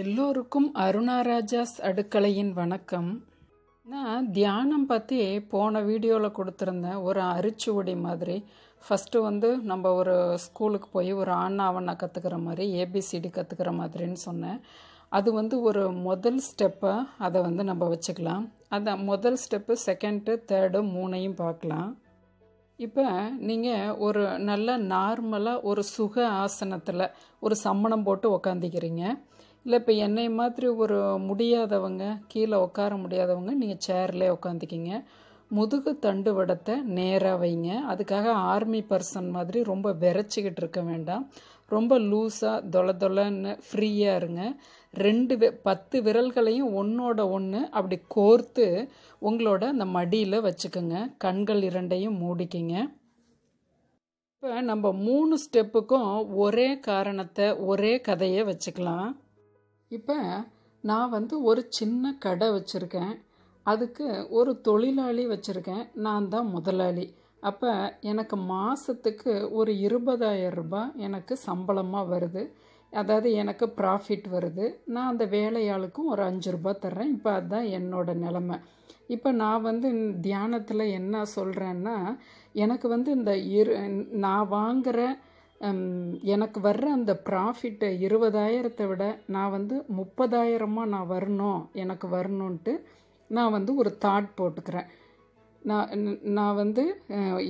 எல்லோருக்கும் அருணாராஜாஸ் அடுக்கலையின் வணக்கம் நான் தியானம் பற்றி போன வீடியோவில் கொடுத்துருந்தேன் ஒரு அரிச்சுவடி மாதிரி ஃபஸ்ட்டு வந்து நம்ம ஒரு ஸ்கூலுக்கு போய் ஒரு ஆண்ணாவண்ணா கற்றுக்கிற மாதிரி ஏபிசிடி கற்றுக்கிற மாதிரின்னு சொன்னேன் அது வந்து ஒரு முதல் ஸ்டெப்பை அதை வந்து நம்ம வச்சுக்கலாம் அந்த முதல் ஸ்டெப்பு செகண்டு தேர்டு மூணையும் பார்க்கலாம் இப்போ நீங்கள் ஒரு நல்ல நார்மலாக ஒரு சுக ஆசனத்தில் ஒரு சம்மணம் போட்டு உக்காந்துக்கிறீங்க இல்லை இப்போ என்னை மாதிரி ஒரு முடியாதவங்க கீழே உட்கார முடியாதவங்க நீங்கள் சேர்லேயே உட்காந்துக்கிங்க முதுகு தண்டு வடத்தை நேராக வைங்க அதுக்காக ஆர்மி பர்சன் மாதிரி ரொம்ப விரைச்சிக்கிட்டு இருக்க வேண்டாம் ரொம்ப லூஸாக தொலை தொலைன்னு ஃப்ரீயாக இருங்க ரெண்டு பத்து விரல்களையும் ஒன்றோட ஒன்று அப்படி கோர்த்து உங்களோட அந்த மடியில் வச்சுக்கோங்க கண்கள் இரண்டையும் மூடிக்கிங்க இப்போ நம்ம மூணு ஸ்டெப்புக்கும் ஒரே காரணத்தை ஒரே கதையை வச்சுக்கலாம் இப்போ நான் வந்து ஒரு சின்ன கடை வச்சுருக்கேன் அதுக்கு ஒரு தொழிலாளி வச்சுருக்கேன் நான் தான் முதலாளி அப்போ எனக்கு மாதத்துக்கு ஒரு இருபதாயிரம் ரூபாய் எனக்கு சம்பளமாக வருது அதாவது எனக்கு ப்ராஃபிட் வருது நான் அந்த வேலையாளுக்கும் ஒரு அஞ்சு ரூபா தர்றேன் இப்போ அதுதான் என்னோடய நிலமை இப்போ நான் வந்து தியானத்தில் என்ன சொல்கிறேன்னா எனக்கு வந்து இந்த இரு நான் வாங்குகிற எனக்கு வர்ற அந்த ப்ராஃபிட்டை இருபதாயிரத்தை விட நான் வந்து முப்பதாயிரமாக நான் வரணும் எனக்கு வரணுன்ட்டு நான் வந்து ஒரு தாட் போட்டுக்கிறேன் நான் நான் வந்து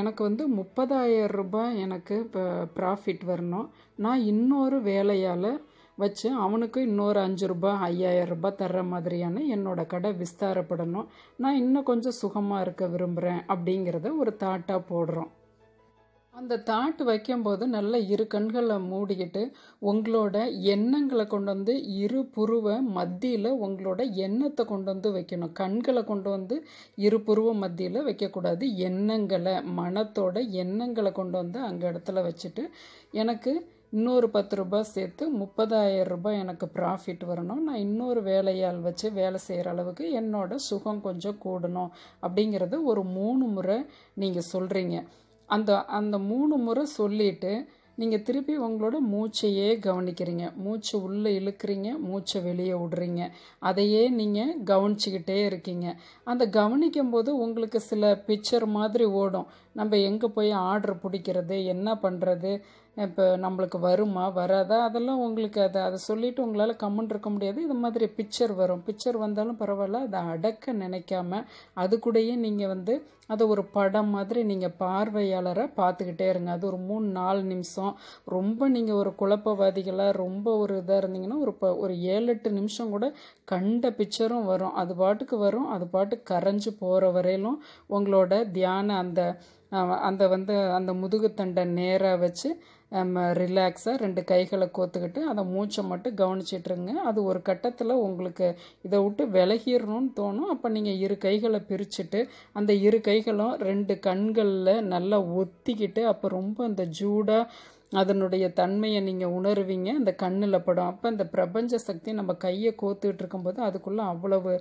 எனக்கு வந்து முப்பதாயிரம் ரூபாய் எனக்கு இப்போ ப்ராஃபிட் வரணும் நான் இன்னொரு வேலையால் வச்சு அவனுக்கு இன்னொரு அஞ்சு ரூபாய் ஐயாயிரம் ரூபாய் தர்ற மாதிரியான என்னோட கடை விஸ்தாரப்படணும் நான் இன்னும் கொஞ்சம் சுகமாக இருக்க விரும்புகிறேன் அப்படிங்கிறத ஒரு தாட்டாக போடுறோம் அந்த தாட் வைக்கும்போது நல்ல இரு கண்களை மூடிக்கிட்டு உங்களோட எண்ணங்களை கொண்டு வந்து இரு புருவ மத்தியில் உங்களோட எண்ணத்தை கொண்டு வந்து வைக்கணும் கண்களை கொண்டு வந்து இரு புருவ மத்தியில் வைக்கக்கூடாது எண்ணங்களை மனத்தோட எண்ணங்களை கொண்டு வந்து அங்கே இடத்துல வச்சுட்டு எனக்கு இன்னொரு பத்து ரூபாய் சேர்த்து முப்பதாயிரம் ரூபாய் எனக்கு ப்ராஃபிட் வரணும் நான் இன்னொரு வேலையால் வச்சு வேலை செய்கிற அளவுக்கு என்னோடய சுகம் கொஞ்சம் கூடணும் அப்படிங்கிறத ஒரு மூணு முறை நீங்கள் சொல்கிறீங்க அந்த அந்த மூணு முறை சொல்லிவிட்டு நீங்கள் திருப்பி உங்களோட மூச்சையே கவனிக்கிறீங்க மூச்சு உள்ளே இழுக்கிறீங்க மூச்சை வெளியே விடுறீங்க அதையே நீங்கள் கவனிச்சிக்கிட்டே இருக்கீங்க அந்த கவனிக்கும் போது உங்களுக்கு சில பிக்சர் மாதிரி ஓடும் நம்ம எங்கே போய் ஆர்டர் பிடிக்கிறது என்ன பண்ணுறது இப்போ நம்மளுக்கு வருமா வராதா அதெல்லாம் உங்களுக்கு அதை அதை சொல்லிவிட்டு உங்களால் கம்முன் இருக்க முடியாது இது மாதிரி பிக்சர் வரும் பிக்சர் வந்தாலும் பரவாயில்ல அதை அடக்க நினைக்காம அது கூடயே நீங்கள் வந்து அதை ஒரு படம் மாதிரி நீங்கள் பார்வையாளரை பார்த்துக்கிட்டே இருங்க அது ஒரு மூணு நாலு நிமிஷம் ரொம்ப நீங்கள் ஒரு குழப்பவாதிகளாக ரொம்ப ஒரு இதாக இருந்தீங்கன்னா ஒரு ப ஒரு ஏழு எட்டு நிமிஷம் கூட கண்ட பிக்சரும் வரும் அது பாட்டுக்கு வரும் அது பாட்டு கரைஞ்சு போகிற வரையிலும் உங்களோட தியான அந்த அந்த வந்து அந்த முதுகுத்தண்டை நேராக வச்சு நம்ம ரிலாக்ஸாக ரெண்டு கைகளை கோத்துக்கிட்டு அதை மூச்சை மட்டும் கவனிச்சிட்ருங்க அது ஒரு கட்டத்தில் உங்களுக்கு இதை விட்டு விலகிடணும்னு தோணும் அப்போ நீங்கள் இரு கைகளை பிரிச்சுட்டு அந்த இரு கைகளும் ரெண்டு கண்களில் நல்லா ஒத்திக்கிட்டு அப்போ ரொம்ப அந்த ஜூடாக அதனுடைய தன்மையை நீங்கள் உணருவீங்க அந்த கண்ணில் படம் அப்போ இந்த பிரபஞ்ச சக்தி நம்ம கையை கோத்துட்டு இருக்கும்போது அதுக்குள்ளே அவ்வளவு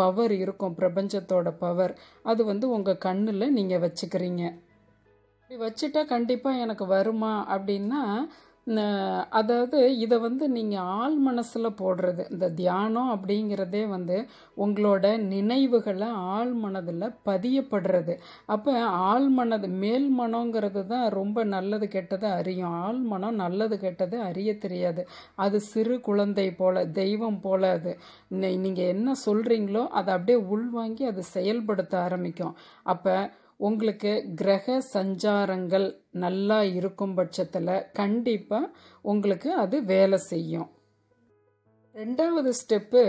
பவர் இருக்கும் பிரபஞ்சத்தோட பவர் அது வந்து உங்கள் கண்ணில் நீங்கள் வச்சுக்கிறீங்க இப்படி வச்சுட்டா கண்டிப்பாக எனக்கு வருமா அப்படின்னா அதாவது இதை வந்து நீங்கள் ஆள் மனசில் போடுறது இந்த தியானம் அப்படிங்கிறதே வந்து உங்களோட நினைவுகளை ஆள் மனதில் பதியப்படுறது அப்போ ஆள் மனது மேல் மனோங்கிறது தான் ரொம்ப நல்லது கெட்டதை அறியும் ஆள் மனம் நல்லது கெட்டது அறிய தெரியாது அது சிறு குழந்தை போல தெய்வம் போல அது நீங்கள் என்ன சொல்கிறீங்களோ அதை அப்படியே உள்வாங்கி அது செயல்படுத்த ஆரம்பிக்கும் அப்போ உங்களுக்கு கிரக சஞ்சாரங்கள் நல்லா இருக்கும் பட்சத்தில் கண்டிப்பாக உங்களுக்கு அது வேலை செய்யும் ரெண்டாவது ஸ்டெப்பு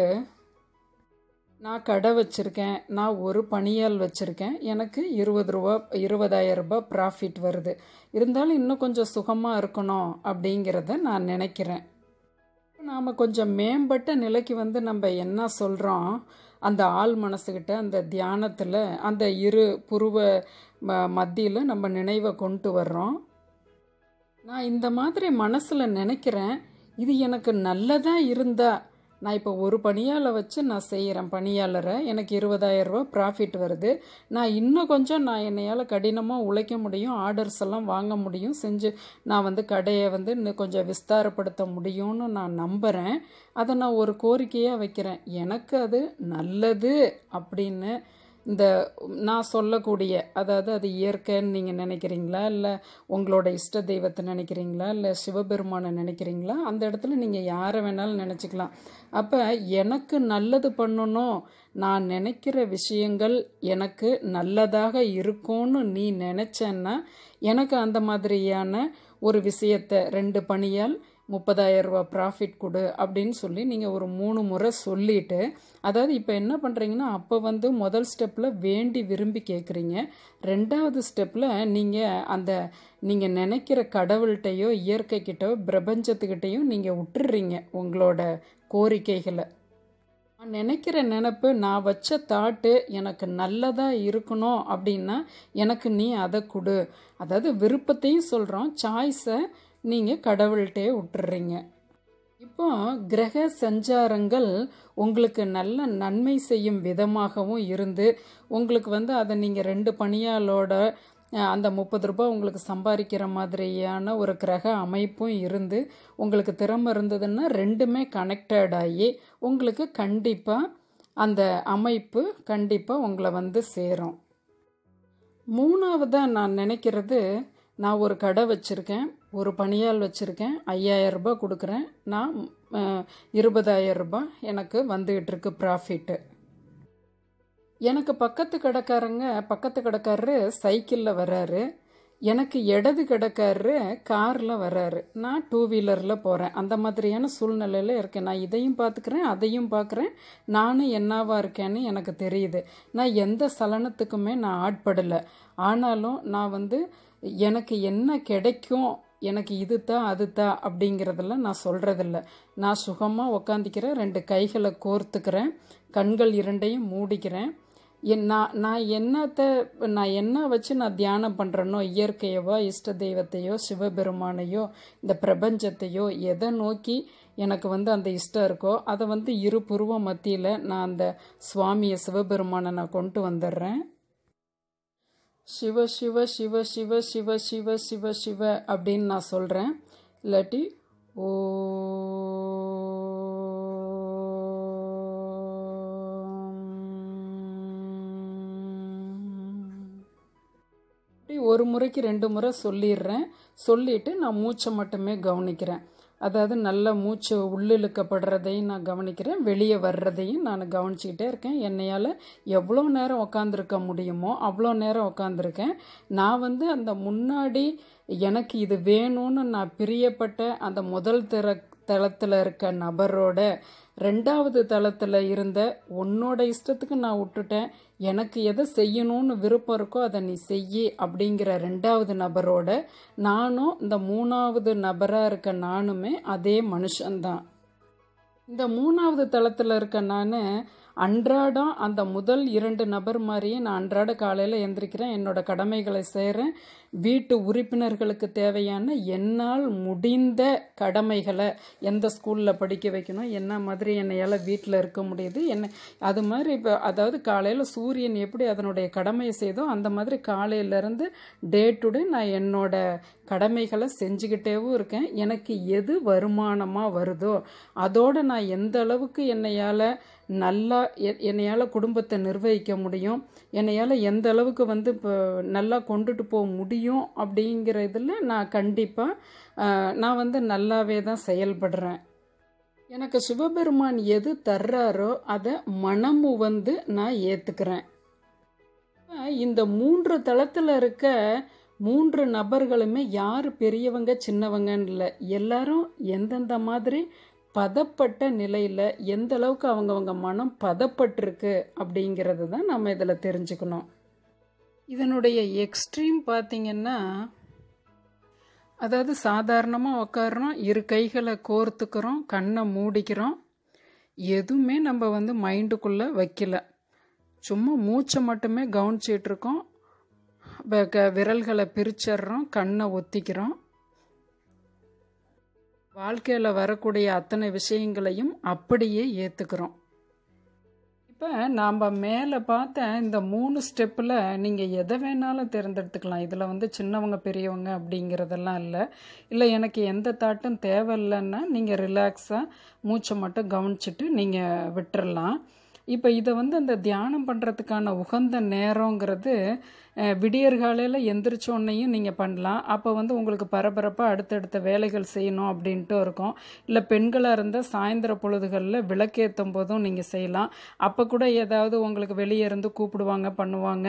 நான் கடை வச்சுருக்கேன் நான் ஒரு பணியால் வச்சுருக்கேன் எனக்கு இருபது ரூபா இருபதாயிரம் ரூபாய் ப்ராஃபிட் வருது இருந்தாலும் இன்னும் கொஞ்சம் சுகமாக இருக்கணும் அப்படிங்கிறத நான் நினைக்கிறேன் நாம் கொஞ்சம் மேம்பட்ட நிலைக்கு வந்து நம்ம என்ன சொல்கிறோம் அந்த ஆள் மனசுக்கிட்ட அந்த தியானத்தில் அந்த இரு புருவ மத்தியில் நம்ம நினைவை கொண்டு வர்றோம் நான் இந்த மாதிரி மனசில் நினைக்கிறேன் இது எனக்கு நல்லதாக இருந்தால் நான் இப்போ ஒரு பணியாளை வச்சு நான் செய்கிறேன் பணியாளரை எனக்கு இருபதாயிரம் ரூபா ப்ராஃபிட் வருது நான் இன்னும் கொஞ்சம் நான் என்னையால் கடினமாக உழைக்க முடியும் ஆர்டர்ஸ் எல்லாம் வாங்க முடியும் செஞ்சு நான் வந்து கடையை வந்து இன்னும் கொஞ்சம் விஸ்தாரப்படுத்த முடியும்னு நான் நம்புகிறேன் அதை நான் ஒரு கோரிக்கையாக வைக்கிறேன் எனக்கு அது நல்லது அப்படின்னு இந்த நான் சொல்லக்கூடிய அதாவது அது இயற்கைன்னு நீங்கள் நினைக்கிறீங்களா இல்லை உங்களோட இஷ்ட தெய்வத்தை நினைக்கிறீங்களா இல்லை சிவபெருமானை நினைக்கிறீங்களா அந்த இடத்துல நீங்கள் யாரை வேணாலும் நினச்சிக்கலாம் அப்போ எனக்கு நல்லது பண்ணணும் நான் நினைக்கிற விஷயங்கள் எனக்கு நல்லதாக இருக்கும்னு நீ நினச்சேன்னா எனக்கு அந்த மாதிரியான ஒரு விஷயத்தை ரெண்டு பணியால் முப்பதாயிரரூபா ப்ராஃபிட் கொடு அப்படின்னு சொல்லி நீங்கள் ஒரு மூணு முறை சொல்லிவிட்டு அதாவது இப்போ என்ன பண்ணுறீங்கன்னா அப்போ வந்து முதல் ஸ்டெப்பில் வேண்டி விரும்பி கேட்குறீங்க ரெண்டாவது ஸ்டெப்பில் நீங்கள் அந்த நீங்கள் நினைக்கிற கடவுள்கிட்டையோ இயற்கைக்கிட்டோ பிரபஞ்சத்துக்கிட்டையும் நீங்கள் விட்டுடுறீங்க உங்களோட கோரிக்கைகளை நான் நினைக்கிற நினப்பு நான் வச்ச தாட்டு எனக்கு நல்லதாக இருக்கணும் அப்படின்னா எனக்கு நீ அதை கொடு அதாவது விருப்பத்தையும் சொல்கிறோம் சாய்ஸை நீங்கள் கடவுள்கிட்டே விட்டுறீங்க இப்போ கிரக சஞ்சாரங்கள் உங்களுக்கு நல்ல நன்மை செய்யும் விதமாகவும் இருந்து உங்களுக்கு வந்து அதை நீங்கள் ரெண்டு பணியாளோட அந்த முப்பது ரூபாய் உங்களுக்கு சம்பாதிக்கிற மாதிரியான ஒரு கிரக அமைப்பும் இருந்து உங்களுக்கு திறமை இருந்ததுன்னா ரெண்டுமே கனெக்டட் ஆகி உங்களுக்கு கண்டிப்பாக அந்த அமைப்பு கண்டிப்பாக உங்களை வந்து சேரும் மூணாவதாக நான் நினைக்கிறது நான் ஒரு கடை வச்சுருக்கேன் ஒரு பணியால் வச்சுருக்கேன் ஐயாயிரம் ரூபாய் கொடுக்குறேன் நான் இருபதாயிரம் ரூபாய் எனக்கு இருக்கு ப்ராஃபிட்டு எனக்கு பக்கத்து கடைக்காரங்க பக்கத்து கடைக்காரரு சைக்கிளில் வர்றாரு எனக்கு இடது கடைக்காரரு காரில் வர்றாரு நான் டூ வீலரில் போகிறேன் அந்த மாதிரியான சூழ்நிலையில் இருக்கேன் நான் இதையும் பார்த்துக்கிறேன் அதையும் பார்க்குறேன் நானும் என்னவாக இருக்கேன்னு எனக்கு தெரியுது நான் எந்த சலனத்துக்குமே நான் ஆட்படலை ஆனாலும் நான் வந்து எனக்கு என்ன கிடைக்கும் எனக்கு இது தான் அது தான் அப்படிங்கிறதெல்லாம் நான் சொல்கிறதில்ல நான் சுகமாக உக்காந்துக்கிறேன் ரெண்டு கைகளை கோர்த்துக்கிறேன் கண்கள் இரண்டையும் மூடிக்கிறேன் என் நான் நான் என்னத்தை நான் என்ன வச்சு நான் தியானம் பண்ணுறேனோ இயற்கையவோ இஷ்ட தெய்வத்தையோ சிவபெருமானையோ இந்த பிரபஞ்சத்தையோ எதை நோக்கி எனக்கு வந்து அந்த இஷ்டம் இருக்கோ அதை வந்து இரு புருவ மத்தியில் நான் அந்த சுவாமியை சிவபெருமானை நான் கொண்டு வந்துடுறேன் சிவ சிவ சிவ சிவ சிவ சிவ சிவ சிவ அப்படின்னு நான் சொல்கிறேன் இல்லாட்டி ஓ ஒரு முறைக்கு ரெண்டு முறை சொல்லிடுறேன் சொல்லிட்டு நான் மூச்சை மட்டுமே கவனிக்கிறேன் அதாவது நல்ல மூச்சு உள்ளிழுக்கப்படுறதையும் நான் கவனிக்கிறேன் வெளியே வர்றதையும் நான் கவனிச்சுக்கிட்டே இருக்கேன் என்னையால் எவ்வளோ நேரம் உக்காந்துருக்க முடியுமோ அவ்வளோ நேரம் உக்காந்துருக்கேன் நான் வந்து அந்த முன்னாடி எனக்கு இது வேணும்னு நான் பிரியப்பட்ட அந்த முதல் திற தளத்தில் இருக்க நபரோட ரெண்டாவது தளத்தில் இருந்த உன்னோட இஷ்டத்துக்கு நான் விட்டுட்டேன் எனக்கு எதை செய்யணும்னு விருப்பம் இருக்கோ அதை நீ செய்ய அப்படிங்கிற ரெண்டாவது நபரோட நானும் இந்த மூணாவது நபராக இருக்க நானுமே அதே மனுஷன்தான் இந்த மூணாவது தளத்தில் இருக்க நான் அன்றாடம் அந்த முதல் இரண்டு நபர் மாதிரியே நான் அன்றாட காலையில் எந்திரிக்கிறேன் என்னோட கடமைகளை செய்கிறேன் வீட்டு உறுப்பினர்களுக்கு தேவையான என்னால் முடிந்த கடமைகளை எந்த ஸ்கூலில் படிக்க வைக்கணும் என்ன மாதிரி என்னையால் வீட்டில் இருக்க முடியுது என்ன அது மாதிரி இப்போ அதாவது காலையில் சூரியன் எப்படி அதனுடைய கடமையை செய்தோ அந்த மாதிரி காலையிலேருந்து டே டு டே நான் என்னோட கடமைகளை செஞ்சுக்கிட்டேவும் இருக்கேன் எனக்கு எது வருமானமாக வருதோ அதோடு நான் எந்த அளவுக்கு என்னையால் நல்லா என்னையால் குடும்பத்தை நிர்வகிக்க முடியும் என்னையால் எந்த அளவுக்கு வந்து இப்போ நல்லா கொண்டுட்டு போக முடியும் அப்படிங்கிற இதில் நான் கண்டிப்பாக நான் வந்து நல்லாவே தான் செயல்படுறேன் எனக்கு சிவபெருமான் எது தர்றாரோ அதை மனமு வந்து நான் ஏற்றுக்கிறேன் இந்த மூன்று தளத்தில் இருக்க மூன்று நபர்களுமே யார் பெரியவங்க சின்னவங்கன்னு இல்லை எல்லாரும் எந்தெந்த மாதிரி பதப்பட்ட நிலையில் எந்த அளவுக்கு அவங்கவுங்க மனம் பதப்பட்டிருக்கு அப்படிங்கிறது தான் நம்ம இதில் தெரிஞ்சுக்கணும் இதனுடைய எக்ஸ்ட்ரீம் பார்த்திங்கன்னா அதாவது சாதாரணமாக உக்காடுறோம் இரு கைகளை கோர்த்துக்கிறோம் கண்ணை மூடிக்கிறோம் எதுவுமே நம்ம வந்து மைண்டுக்குள்ளே வைக்கல சும்மா மூச்சை மட்டுமே கவனிச்சிட்ருக்கோம் விரல்களை பிரிச்சிட்றோம் கண்ணை ஒத்திக்கிறோம் வாழ்க்கையில் வரக்கூடிய அத்தனை விஷயங்களையும் அப்படியே ஏற்றுக்கிறோம் இப்போ நாம் மேலே பார்த்த இந்த மூணு ஸ்டெப்பில் நீங்கள் எதை வேணாலும் தேர்ந்தெடுத்துக்கலாம் இதில் வந்து சின்னவங்க பெரியவங்க அப்படிங்கிறதெல்லாம் இல்லை இல்லை எனக்கு எந்த தாட்டும் தேவையில்லைன்னா நீங்கள் ரிலாக்ஸாக மூச்சை மட்டும் கவனிச்சுட்டு நீங்கள் விட்டுறலாம் இப்போ இதை வந்து அந்த தியானம் பண்ணுறதுக்கான உகந்த நேரங்கிறது விடியற்காலையில் எந்திரிச்சோன்னையும் நீங்கள் பண்ணலாம் அப்போ வந்து உங்களுக்கு பரபரப்பாக அடுத்தடுத்த வேலைகள் செய்யணும் அப்படின்ட்டு இருக்கும் இல்லை பெண்களாக இருந்தால் சாயந்தர பொழுதுகளில் விளக்கேற்றும் போதும் நீங்கள் செய்யலாம் அப்போ கூட ஏதாவது உங்களுக்கு வெளியே இருந்து கூப்பிடுவாங்க பண்ணுவாங்க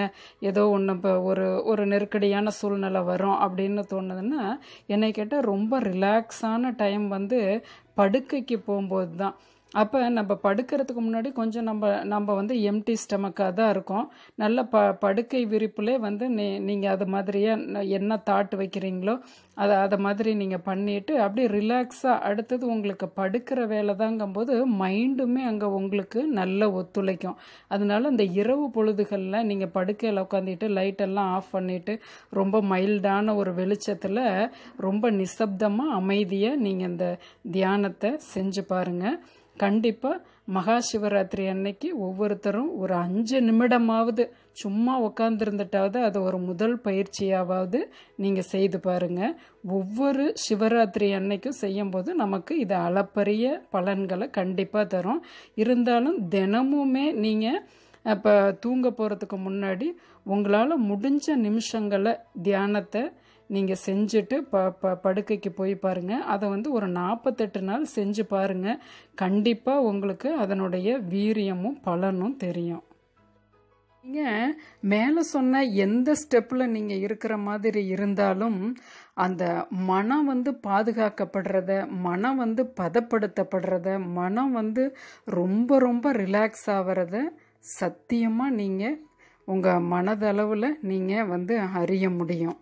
ஏதோ ஒன்று இப்போ ஒரு ஒரு நெருக்கடியான சூழ்நிலை வரும் அப்படின்னு தோணுதுன்னா என்னை கேட்டால் ரொம்ப ரிலாக்ஸான டைம் வந்து படுக்கைக்கு போகும்போது தான் அப்போ நம்ம படுக்கிறதுக்கு முன்னாடி கொஞ்சம் நம்ம நம்ம வந்து எம்டி ஸ்டமக்காக தான் இருக்கோம் நல்ல ப படுக்கை விரிப்புலே வந்து நீ நீங்கள் அது மாதிரியே என்ன தாட் வைக்கிறீங்களோ அதை அதை மாதிரி நீங்கள் பண்ணிவிட்டு அப்படியே ரிலாக்ஸாக அடுத்தது உங்களுக்கு படுக்கிற வேலை தாங்கும்போது மைண்டுமே அங்கே உங்களுக்கு நல்ல ஒத்துழைக்கும் அதனால இந்த இரவு பொழுதுகளில் நீங்கள் படுக்கையில் உட்காந்துட்டு லைட்டெல்லாம் ஆஃப் பண்ணிவிட்டு ரொம்ப மைல்டான ஒரு வெளிச்சத்தில் ரொம்ப நிசப்தமாக அமைதியாக நீங்கள் இந்த தியானத்தை செஞ்சு பாருங்கள் கண்டிப்பாக மகா சிவராத்திரி அன்னைக்கு ஒவ்வொருத்தரும் ஒரு அஞ்சு நிமிடமாவது சும்மா உட்காந்துருந்துட்டாவது அதை ஒரு முதல் பயிற்சியாவது நீங்கள் செய்து பாருங்கள் ஒவ்வொரு சிவராத்திரி அன்னைக்கும் செய்யும்போது நமக்கு இது அளப்பரிய பலன்களை கண்டிப்பாக தரும் இருந்தாலும் தினமுமே நீங்கள் இப்போ தூங்க போகிறதுக்கு முன்னாடி உங்களால் முடிஞ்ச நிமிஷங்களை தியானத்தை நீங்கள் செஞ்சுட்டு ப ப படுக்கைக்கு போய் பாருங்கள் அதை வந்து ஒரு நாற்பத்தெட்டு நாள் செஞ்சு பாருங்கள் கண்டிப்பாக உங்களுக்கு அதனுடைய வீரியமும் பலனும் தெரியும் நீங்கள் மேலே சொன்ன எந்த ஸ்டெப்பில் நீங்கள் இருக்கிற மாதிரி இருந்தாலும் அந்த மனம் வந்து பாதுகாக்கப்படுறத மனம் வந்து பதப்படுத்தப்படுறத மனம் வந்து ரொம்ப ரொம்ப ரிலாக்ஸ் ஆகிறத சத்தியமாக நீங்கள் உங்கள் மனதளவில் நீங்கள் வந்து அறிய முடியும்